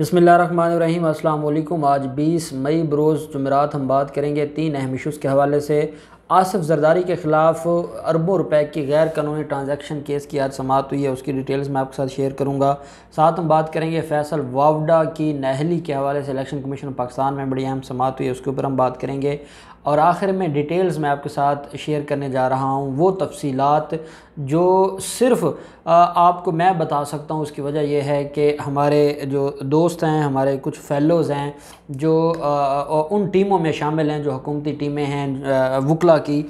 बसमीम अल्लाम आज 20 मई बरोज़ जुमेरात हम बात करेंगे तीन अहम इशूज़ के हवाले से आसफ जरदारी के ख़िलाफ़ अरबों रुपए की गैर कानूनी ट्रांजैक्शन केस की आज समाप्त हुई है उसकी डिटेल्स मैं आपके साथ शेयर करूंगा साथ हम बात करेंगे फैसल वावडा की नहली के हवाले से इलेक्शन कमीशन पाकिस्तान में बड़ी अहम समाप्त हुई है उसके ऊपर हम बात करेंगे और आखिर में डिटेल्स मैं आपके साथ शेयर करने जा रहा हूँ वो तफसीलात जो सिर्फ़ आपको मैं बता सकता हूँ उसकी वजह यह है कि हमारे जो दोस्त हैं हमारे कुछ फेलोज़ हैं जो उन टीमों में शामिल हैं जो हकूमती टीमें हैं वकला की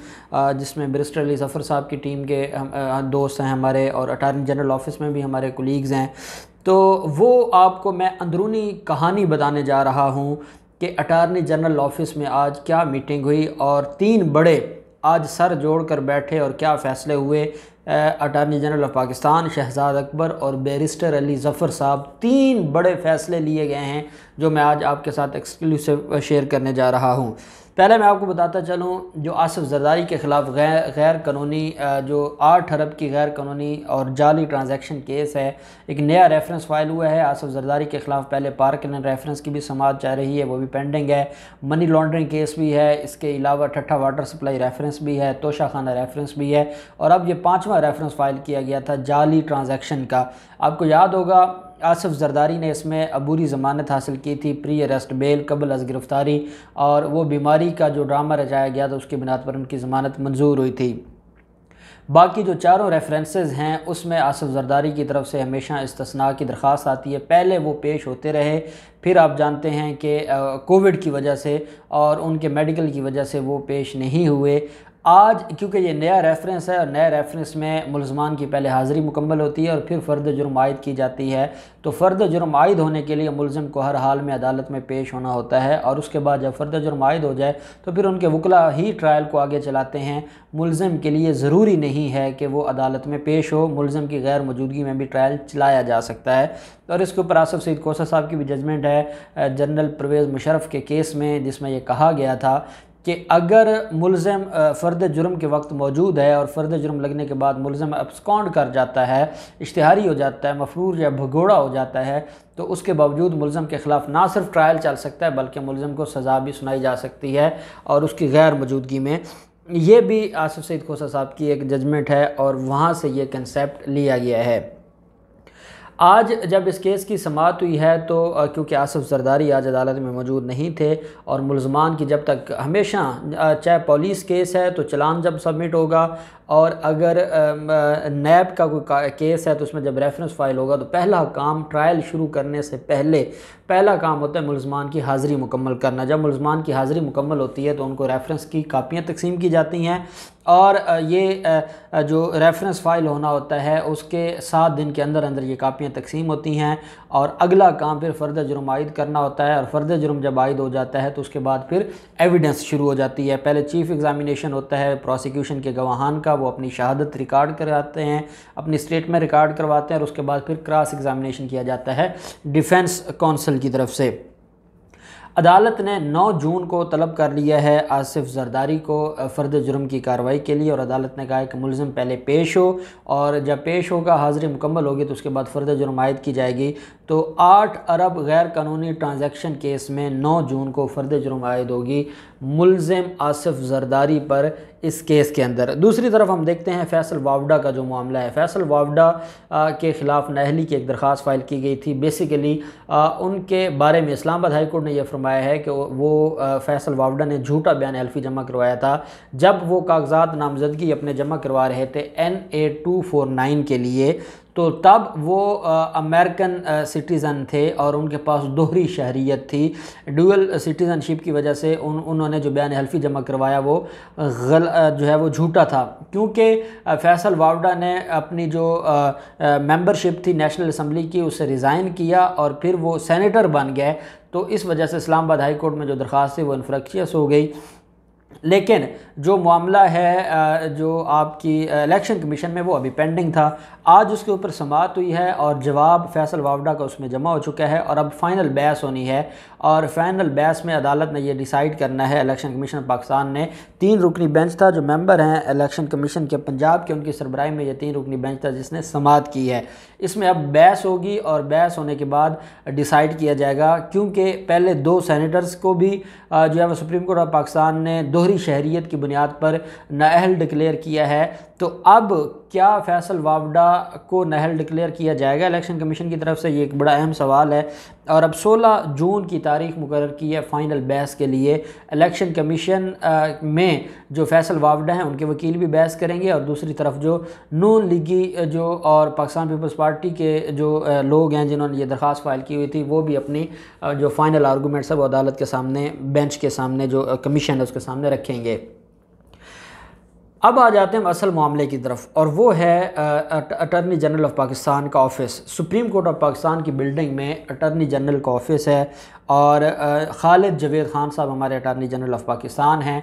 जिसमें ब्रिस्टर अली ज़फ़र साहब की टीम के दोस्त हैं हमारे और अटारनी जनरल ऑफिस में भी हमारे कोलीग्स हैं तो वो आपको मैं अंदरूनी कहानी बताने जा रहा हूँ कि अटारनी जनरल ऑफिस में आज क्या मीटिंग हुई और तीन बड़े आज सर जोड़ कर बैठे और क्या फ़ैसले हुए attorney general of Pakistan Shahzad Akbar और बैरिस्टर अली ज़फ़र साहब तीन बड़े फ़ैसले लिए गए हैं जो मैं आज आपके साथ एक्सक्लूसिव शेयर करने जा रहा हूँ पहले मैं आपको बताता चलूँ जो आसफ़ जरदारी के ख़िलाफ़ गैर गैर कानूनी जो आठ अरब की गैर कानूनी और जाली ट्रांजैक्शन केस है एक नया रेफरेंस फाइल हुआ है आसफ़ जरदारी के ख़िलाफ़ पहले पार्कलैंड रेफरेंस की भी समाज चाह रही है वो भी पेंडिंग है मनी लॉन्ड्रिंग केस भी है इसके अलावा ठट्ठा वाटर सप्लाई रेफरेंस भी है तोशा रेफरेंस भी है और अब ये पाँचवा रेफरेंस फाइल किया गया था जाली ट्रांज़ेक्शन का आपको याद होगा आसफ़ जरदारी ने इसमें अबूरी ज़मानत हासिल की थी प्री अरेस्ट बेल कबल अज गिरफ़्तारी और वो बीमारी का जो ड्रामा रचाया गया था उसकी बिनात पर उनकी ज़मानत मंजूर हुई थी बाकी जो चारों रेफरेंसेस हैं उसमें आसफ़ जरदारी की तरफ से हमेशा इस्तना की दरख्वास्त आती है पहले वो पेश होते रहे फिर आप जानते हैं कि कोविड की वजह से और उनके मेडिकल की वजह से वो पेश नहीं हुए आज क्योंकि ये नया रेफरेंस है और नए रेफरेंस में मुलजमान की पहले हाज़िरी मुकम्मल होती है और फिर फ़र्द जुर्म आयद की जाती है तो फ़र्द जुर्म आयद होने के लिए मुलम को हर हाल में अदालत में पेश होना होता है और उसके बाद जब फ़र्द जुर्म आयद हो जाए तो फिर उनके वकला ही ट्रायल को आगे चलाते हैं मुलम के लिए ज़रूरी नहीं है कि वो अदालत में पेश हो मुलम की गैर मौजूदगी में भी ट्रायल चलाया जा सकता है और इसके ऊपर आसफ़ सईद कोसा साहब की भी जजमेंट है जनरल परवेज़ मुशरफ के केस में जिसमें यह कहा गया था कि अगर मुलम फ़र्द जुर्म के वक्त मौजूद है और फ़र्द जुर्म लगने के बाद मुलम अपस्कॉन्ड कर जाता है इश्तहारी हो जाता है मफरूर या भगोड़ा हो जाता है तो उसके बावजूद मुलम के ख़िलाफ़ ना सिर्फ ट्रायल चल सकता है बल्कि मुलम को सज़ा भी सुनाई जा सकती है और उसकी गैर मौजूदगी में ये भी आसफ़ सैद खोसा साहब की एक जजमेंट है और वहाँ से ये कंसेप्ट लिया गया है आज जब इस केस की समात हुई है तो क्योंकि आसफ़ जरदारी आज अदालत में मौजूद नहीं थे और मुलजमान की जब तक हमेशा चाहे पुलिस केस है तो चलान जब सबमिट होगा और अगर नैब का कोई केस है तो उसमें जब रेफरेंस फाइल होगा तो पहला काम ट्रायल शुरू करने से पहले पहला काम होता है मुलजमान की हाज़िरी मुकम्मल करना जब मुलजमान की हाज़िरी मुकम्मल होती है तो उनको रेफरेंस की कापियाँ तकसीम की जाती हैं और ये जो रेफरेंस फ़ाइल होना होता है उसके सात दिन के अंदर अंदर ये कापियाँ तकसीम होती हैं और अगला काम फिर फ़र्द जुर्म आयद करना होता है और फ़र्द जुर्म जब आयद हो जाता है तो उसके बाद फिर एविडेंस शुरू हो जाती है पहले चीफ एग्ज़ामिनेशन होता है प्रोसिक्यूशन के गवाहान का वो अपनी शहादत रिकॉर्ड करवाते हैं अपनी स्टेटमेंट रिकॉर्ड करवाते हैं और उसके बाद फिर क्रॉस एग्ज़ामिनेशन किया जाता है डिफेंस कौंसिल की तरफ से अदालत ने 9 जून को तलब कर लिया है आसिफ जरदारी को फ़र्द जुर्म की कार्रवाई के लिए और अदालत ने कहा है कि मुलजम पहले पेश हो और जब पेश होगा हाजिरी मुकम्मल होगी तो उसके बाद फ़र्द जुर्म आयद की जाएगी तो 8 अरब गैर कानूनी ट्रांज़ेक्शन केस में 9 जून को फ़र्द जुर्म आयद होगी मुलम आसिफ जरदारी पर इस केस के अंदर दूसरी तरफ हम देखते हैं फैसल वावडा का जो मामला है फैसल वावडा के ख़िलाफ़ नहली की एक दरख्वास्त फ़ाइल की गई थी बेसिकली उनके बारे में इस्लामाबाद हाई कोर्ट ने यह फरमाया है कि वो फैसल वावडा ने झूठा बयान एल्फ़ी जमा करवाया था जब वो कागजात नामजदगी अपने जमा करवा रहे थे N A two four nine के लिए तो तब वो अमेरिकन सिटीज़न थे और उनके पास दोहरी शहरीत थी ड्यूअल सिटीज़नशिप की वजह से उन उन्होंने जो बयान हल्फी जमा करवाया वो गल जो है वो झूठा था क्योंकि फैसल वावडा ने अपनी जो मेंबरशिप थी नेशनल असम्बली की उससे रिज़ाइन किया और फिर वो सेनेटर बन गए तो इस वजह से इस्लामाबाद हाई कोर्ट में जो दरख्वास्त थी वो इनफ्रक्शियस हो गई लेकिन जो मामला है जो आपकी इलेक्शन कमीशन में वो अभी पेंडिंग था आज उसके ऊपर समात हुई है और जवाब फैसल वावडा का उसमें जमा हो चुका है और अब फाइनल बहस होनी है और फाइनल बहस में अदालत ने ये डिसाइड करना है इलेक्शन कमीशन पाकिस्तान ने तीन रुकनी बेंच था जो मेंबर हैं इलेक्शन कमीशन के पंजाब के उनकी सरबराही में ये तीन रुकनी बेंच था जिसने समात की है इसमें अब बहस होगी और बहस होने के बाद डिसाइड किया जाएगा क्योंकि पहले दो सैनिटर्स को भी जो है वो सुप्रीम कोर्ट ऑफ पाकिस्तान ने दो जोहरी शहरीत की बुनियाद पर नाअहल डिक्लेयर किया है तो अब क्या फैसल वावडा को नहल डिक्लेयर किया जाएगा इलेक्शन कमीशन की तरफ से ये एक बड़ा अहम सवाल है और अब 16 जून की तारीख मुकर की है फ़ाइनल बहस के लिए इलेक्शन कमीशन में जो फैसल वावडा हैं उनके वकील भी बहस करेंगे और दूसरी तरफ जो नून लीगी जो और पाकिस्तान पीपल्स पार्टी के जो लोग हैं जिन्होंने ये दरख्वास्त फ़ाइल की हुई थी वो भी अपनी जो फ़ाइनल आर्गूमेंट्स है वो अदालत के सामने बेंच के सामने जो कमीशन है उसके सामने रखेंगे अब आ जाते हैं हम असल मामले की तरफ और वो है अटर्नी जनरल ऑफ पाकिस्तान का office supreme court of Pakistan की बिल्डिंग में अटर्नी जनरल का ऑफिस है और खालिद जवेद ख़ान साहब हमारे अटारनी जनरल ऑफ पाकिस्तान हैं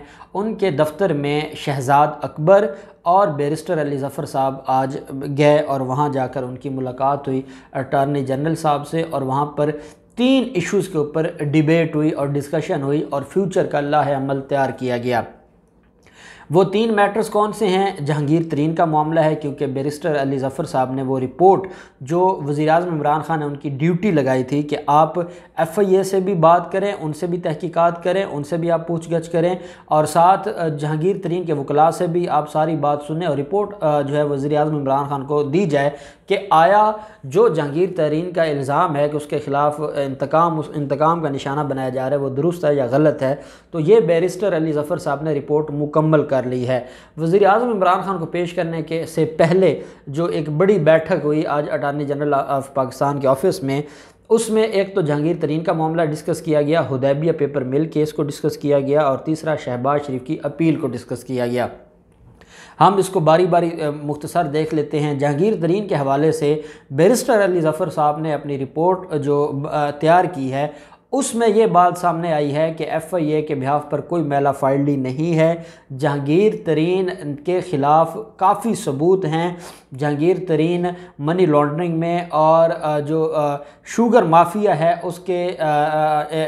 उनके दफ्तर में शहजाद अकबर और बैरिस्टर अली ज़फ़र साहब आज गए और वहाँ जाकर उनकी मुलाकात हुई अटारनी जनरल साहब से और वहाँ पर तीन इश्यूज़ के ऊपर डिबेट हुई और डिस्कशन हुई और फ्यूचर का लाह अमल तैयार किया गया वो तीन मैटर्स कौन से हैं जहांगीर तरीन का मामला है क्योंकि बैरिस्टर अली ज़फ़र साहब ने वो रिपोर्ट जो वज़ी अजम इमरान ख़ान ने उनकी ड्यूटी लगाई थी कि आप एफ़ आई ए से भी बात करें उनसे भी तहकीकात करें उनसे भी आप पूछ गछ करें और साथ जहांगीर तरीन के वकला से भी आप सारी बात सुने और रिपोर्ट जो है वज़ी अजम इमरान ख़ान को दी जाए कि आया जो जहांगीर तरीन का इल्ज़ाम है कि उसके ख़िलाफ़ इंतकाम उस इंतकाम का निशाना बनाया जा रहा है वो दुरुस्त है या गलत है तो ये बैरिस्टर अली ज़फ़र साहब ने रिपोर्ट मुकम्मल कर कर ली है वज़ी अजम इमरान खान को पेश करने के से पहले जो एक बड़ी बैठक हुई आज अटारनी जनरल ऑफ पाकिस्तान के ऑफिस में उसमें एक तो जहांगीर तरीन का मामला डिस्कस किया गया हदैबिया पेपर मिल केस को डिस्कस किया गया और तीसरा शहबाज शरीफ की अपील को डिस्कस किया गया हम इसको बारी बारी मुख्तसर देख लेते हैं जहांगीर तरीन के हवाले से बैरिस्टर अली ज़फ़र साहब ने अपनी रिपोर्ट जो तैयार की है उसमें ये बात सामने आई है कि एफ़ आई ए के बिहाफ पर कोई मेला फाइली नहीं है जहांगीर तरीन के ख़िलाफ़ काफ़ी सबूत हैं जहांगीर तरीन मनी लॉन्ड्रिंग में और जो शुगर माफिया है उसके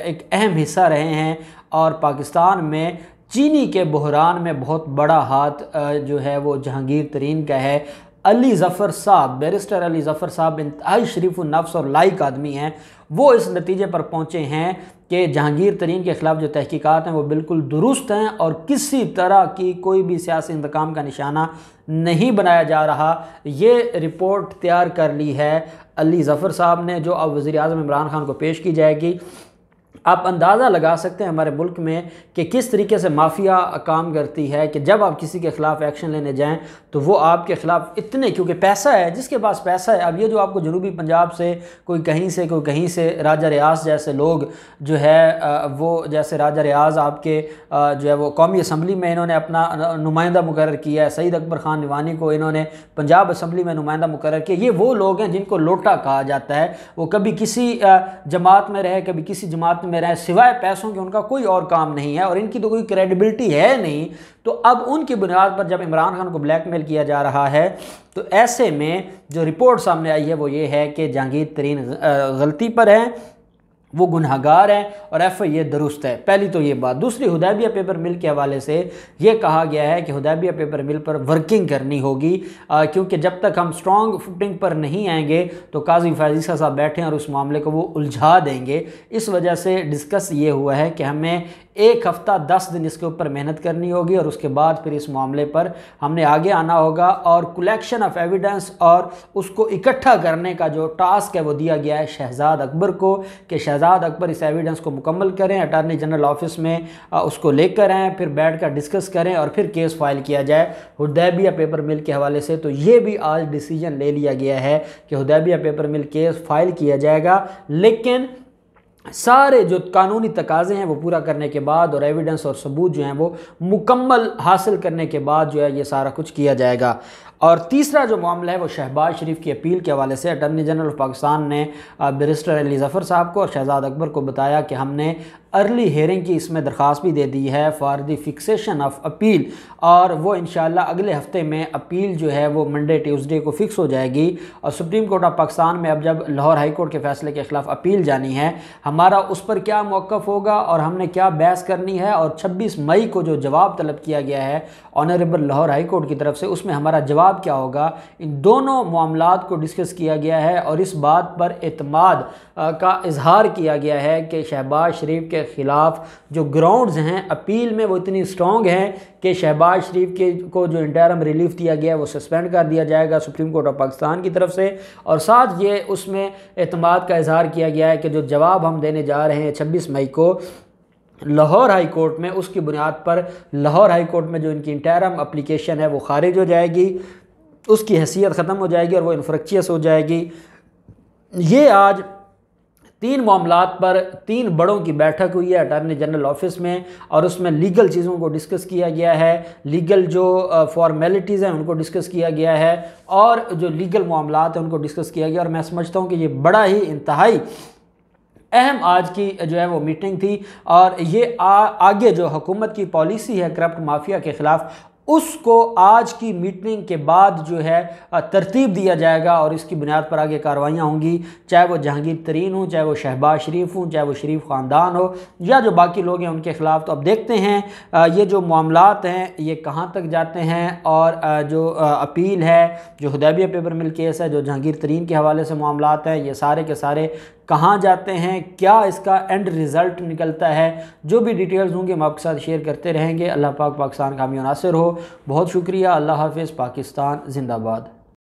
एक अहम हिस्सा रहे हैं और पाकिस्तान में चीनी के बहरान में बहुत बड़ा हाथ जो है वो जहांगीर तरीन का है अली ज़फ़र साहब बैरिस्टर अली ज़फ़र साहब इंतहाई शरीफ नफ्स और लाइक आदमी हैं वो इस नतीजे पर पहुँचे हैं कि जहांगीर तरीन के ख़िलाफ़ जो तहकीक़ात हैं वो बिल्कुल दुरुस्त हैं और किसी तरह की कोई भी सियासी इंतकाम का निशाना नहीं बनाया जा रहा ये रिपोर्ट तैयार कर ली है अली ज़फ़र साहब ने जो अब वज़ी अजम इमरान खान को पेश की जाएगी आप अंदाज़ा लगा सकते हैं हमारे मुल्क में कि किस तरीके से माफिया काम करती है कि जब आप किसी के ख़िलाफ़ एक्शन लेने जाएं तो वो आपके ख़िलाफ़ इतने क्योंकि पैसा है जिसके पास पैसा है अब ये जो आपको जनूबी पंजाब से कोई कहीं से कोई कहीं से राजा रियाज जैसे लोग जो है वो जैसे राजा रियाज आपके जो है वो कौमी असम्बली में इन्होंने अपना नुमाइंदा मुकर किया है सईद अकबर ख़ान निवानी को इन्होंने पंजाब असम्बली में नुमाइंदा मुकर किया ये वो लोग हैं जिनको लोटा कहा जाता है वो कभी किसी जमात में रहे कभी किसी जमात में में रहे सिवाय पैसों के उनका कोई और काम नहीं है और इनकी तो कोई क्रेडिबिलिटी है नहीं तो अब उनकी बुनियाद पर जब इमरान खान को ब्लैकमेल किया जा रहा है तो ऐसे में जो रिपोर्ट सामने आई है वो ये है कि जहांगीर तरीन गलती पर हैं वो गुनहगार हैं और एफ आई ए दुरुस्त है पहली तो ये बात दूसरी हुदैबिया पेपर मिल के हवाले से ये कहा गया है कि हुदैबिया पेपर मिल पर वर्किंग करनी होगी क्योंकि जब तक हम स्ट्रॉन्ग फुटिंग पर नहीं आएंगे तो काजी फैजीसा साहब बैठे और उस मामले को वो उलझा देंगे इस वजह से डिस्कस ये हुआ है कि हमें एक हफ़्ता दस दिन इसके ऊपर मेहनत करनी होगी और उसके बाद फिर इस मामले पर हमने आगे आना होगा और कलेक्शन ऑफ एविडेंस और उसको इकट्ठा करने का जो टास्क है वो दिया गया है शहजाद अकबर को कि शहजाद अकबर इस एविडेंस को मुकम्मल करें अटारनी जनरल ऑफिस में उसको लेकर आएँ फिर बैठ कर डिस्कस करें और फिर केस फाइल किया जाए हदैबिया पेपर मिल के हवाले से तो ये भी आज डिसीजन ले लिया गया है कि Hudaibiya paper mill case file किया जाएगा लेकिन सारे जो कानूनी तकाजे हैं वो पूरा करने के बाद और एविडेंस और सबूत जो हैं वो मुकम्मल हासिल करने के बाद जो है ये सारा कुछ किया जाएगा और तीसरा जो मामला है वो शहबाज शरीफ की अपील के हवाले से अटर्नी जनरल ऑफ पाकिस्तान ने बैरिस्टर अली ज़फ़र साहब को और शहजाद अकबर को बताया कि हमने अर्ली हेयरिंग की इसमें दरख्वास्त भी दे दी है for the fixation of appeal और वो इन अगले हफ्ते में अपील जो है वो मंडे ट्यूसडे को फिक्स हो जाएगी और सुप्रीम कोर्ट ऑफ पाकिस्तान में अब जब लाहौर हाई कोर्ट के फैसले के खिलाफ अपील जानी है हमारा उस पर क्या मौक़ होगा और हमने क्या बहस करनी है और छब्बीस मई को जो जवाब तलब किया गया है ऑनरेबल लाहौर हाई कोर्ट की तरफ से उसमें हमारा जवाब जवाब क्या होगा इन दोनों मामला को डिस्कस किया गया है और इस बात पर अतमाद का इजहार किया गया है कि शहबाज शरीफ के ख़िलाफ़ जो ग्राउंड्स हैं अपील में वो इतनी स्ट्रॉन्ग हैं कि शहबाज शरीफ के को जो इंटरम रिलीफ दिया गया है वो सस्पेंड कर दिया जाएगा सुप्रीम कोर्ट ऑफ पाकिस्तान की तरफ से और साथ ये उसमें अतमाद का इजहार किया गया है कि जो जवाब हम देने जा रहे हैं छब्बीस मई को लाहौर हाई कोर्ट में उसकी बुनियाद पर लाहौर हाई कोर्ट में जो इनकी इंटरम अप्लीकेशन है वो खारिज हो जाएगी उसकी हैसियत ख़त्म हो जाएगी और वो इनफ्रक्चियस हो जाएगी ये आज तीन मामला पर तीन बड़ों की बैठक हुई है अटारनी जनरल ऑफिस में और उसमें लीगल चीज़ों को डिस्कस किया गया है लीगल जो फॉर्मेलिटीज़ हैं उनको डिस्कस किया गया है और जो लीगल मामला हैं उनको डिस्कस किया गया और मैं समझता हूँ कि ये बड़ा ही इंतहाई अहम आज की जो है वो मीटिंग थी और ये आ, आगे जो हुकूमत की पॉलिसी है करप्ट माफिया के ख़िलाफ़ उसको आज की मीटिंग के बाद जो है तरतीब दिया जाएगा और इसकी बुनियाद पर आगे कार्रवाइयाँ होंगी चाहे वो जहांगीर तरीन हो चाहे वो शहबाज शरीफ हों चाहे वो शरीफ ख़ानदान हो या जो बाकी लोग हैं उनके ख़िलाफ़ तो अब देखते हैं ये जो मामला हैं ये कहाँ तक जाते हैं और जो अपील है जो हदैबिया पेपर मिल केस है जो जहांगीर तरीन के हवाले से मामला हैं ये सारे के सारे कहाँ जाते हैं क्या इसका एंड रिज़ल्ट निकलता है जो भी डिटेल्स होंगे हम आपके साथ शेयर करते रहेंगे अल्लाह पाक पाकिस्तान का हामी नासिर हो बहुत शुक्रिया अल्लाह हाफिज़ पाकिस्तान जिंदाबाद